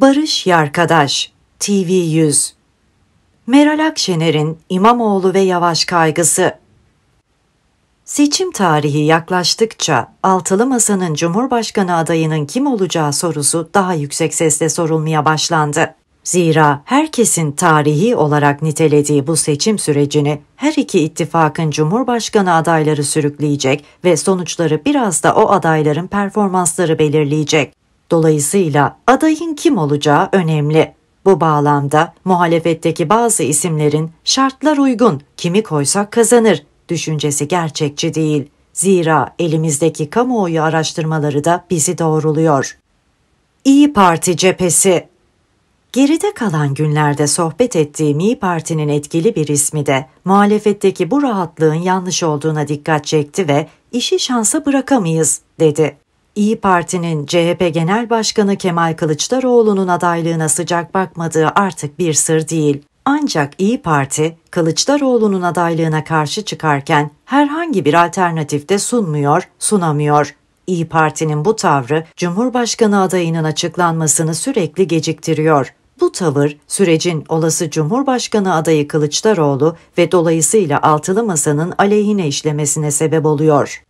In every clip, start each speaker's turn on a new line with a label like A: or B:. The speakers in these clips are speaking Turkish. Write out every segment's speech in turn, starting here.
A: Barış Yarkadaş, TV 100 Meral Akşener'in İmamoğlu ve Yavaş kaygısı Seçim tarihi yaklaştıkça Altılı Masa'nın Cumhurbaşkanı adayının kim olacağı sorusu daha yüksek sesle sorulmaya başlandı. Zira herkesin tarihi olarak nitelediği bu seçim sürecini her iki ittifakın Cumhurbaşkanı adayları sürükleyecek ve sonuçları biraz da o adayların performansları belirleyecek. Dolayısıyla adayın kim olacağı önemli. Bu bağlamda muhalefetteki bazı isimlerin şartlar uygun, kimi koysak kazanır düşüncesi gerçekçi değil. Zira elimizdeki kamuoyu araştırmaları da bizi doğruluyor. İyi Parti cephesi Geride kalan günlerde sohbet ettiğim İyi Parti'nin etkili bir ismi de muhalefetteki bu rahatlığın yanlış olduğuna dikkat çekti ve işi şansa bırakamayız dedi. İyi Parti'nin CHP Genel Başkanı Kemal Kılıçdaroğlu'nun adaylığına sıcak bakmadığı artık bir sır değil. Ancak İyi Parti Kılıçdaroğlu'nun adaylığına karşı çıkarken herhangi bir alternatif de sunmuyor, sunamıyor. İyi Parti'nin bu tavrı Cumhurbaşkanı adayının açıklanmasını sürekli geciktiriyor. Bu tavır sürecin olası Cumhurbaşkanı adayı Kılıçdaroğlu ve dolayısıyla altılı masanın aleyhine işlemesine sebep oluyor.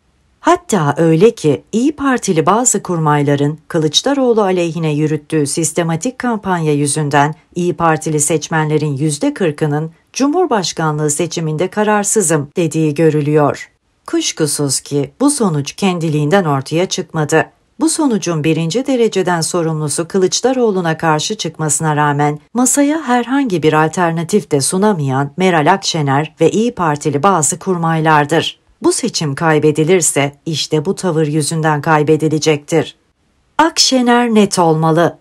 A: Hatta öyle ki İyi Partili bazı kurmayların Kılıçdaroğlu aleyhine yürüttüğü sistematik kampanya yüzünden İyi Partili seçmenlerin %40'ının Cumhurbaşkanlığı seçiminde kararsızım dediği görülüyor. Kuşkusuz ki bu sonuç kendiliğinden ortaya çıkmadı. Bu sonucun birinci dereceden sorumlusu Kılıçdaroğlu'na karşı çıkmasına rağmen masaya herhangi bir alternatif de sunamayan Meral Akşener ve İyi Partili bazı kurmaylardır. Bu seçim kaybedilirse işte bu tavır yüzünden kaybedilecektir. Akşener net olmalı.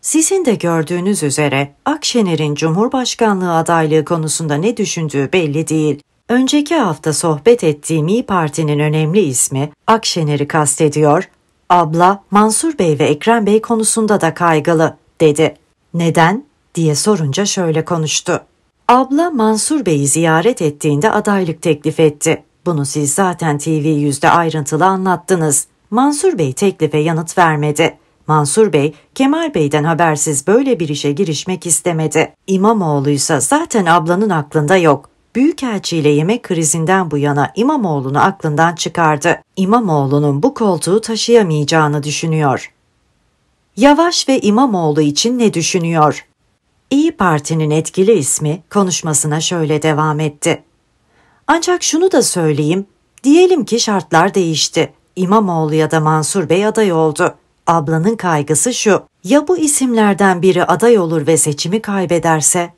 A: Sizin de gördüğünüz üzere Akşener'in Cumhurbaşkanlığı adaylığı konusunda ne düşündüğü belli değil. Önceki hafta sohbet ettiğim İyi Parti'nin önemli ismi Akşener'i kastediyor. Abla Mansur Bey ve Ekrem Bey konusunda da kaygılı dedi. Neden diye sorunca şöyle konuştu. Abla Mansur Bey'i ziyaret ettiğinde adaylık teklif etti. Bunu siz zaten TV yüzde ayrıntılı anlattınız. Mansur Bey teklife yanıt vermedi. Mansur Bey, Kemal Bey'den habersiz böyle bir işe girişmek istemedi. İmamoğlu ise zaten ablanın aklında yok. Büyükelçi ile yemek krizinden bu yana İmamoğlu'nu aklından çıkardı. İmamoğlu'nun bu koltuğu taşıyamayacağını düşünüyor. Yavaş ve İmamoğlu için ne düşünüyor? İyi Parti'nin etkili ismi konuşmasına şöyle devam etti. Ancak şunu da söyleyeyim. Diyelim ki şartlar değişti. İmamoğlu ya da Mansur Bey aday oldu. Ablanın kaygısı şu. Ya bu isimlerden biri aday olur ve seçimi kaybederse?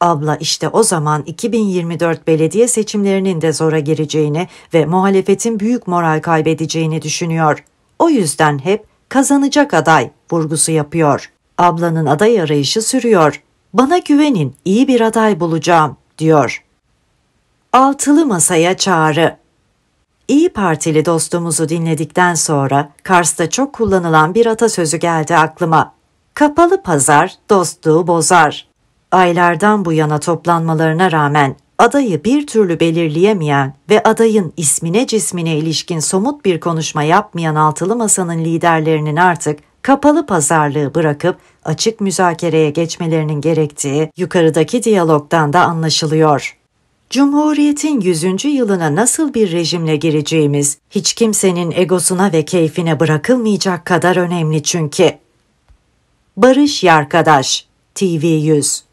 A: Abla işte o zaman 2024 belediye seçimlerinin de zora gireceğini ve muhalefetin büyük moral kaybedeceğini düşünüyor. O yüzden hep kazanacak aday vurgusu yapıyor. Ablanın aday arayışı sürüyor. Bana güvenin, iyi bir aday bulacağım diyor. Altılı Masaya Çağrı İyi Partili dostumuzu dinledikten sonra Kars'ta çok kullanılan bir atasözü geldi aklıma. Kapalı pazar dostluğu bozar. Aylardan bu yana toplanmalarına rağmen adayı bir türlü belirleyemeyen ve adayın ismine cismine ilişkin somut bir konuşma yapmayan altılı masanın liderlerinin artık kapalı pazarlığı bırakıp açık müzakereye geçmelerinin gerektiği yukarıdaki diyalogdan da anlaşılıyor. Cumhuriyetin 100. yılına nasıl bir rejimle gireceğimiz hiç kimsenin egosuna ve keyfine bırakılmayacak kadar önemli çünkü. Barış Yarkadaş, TV 100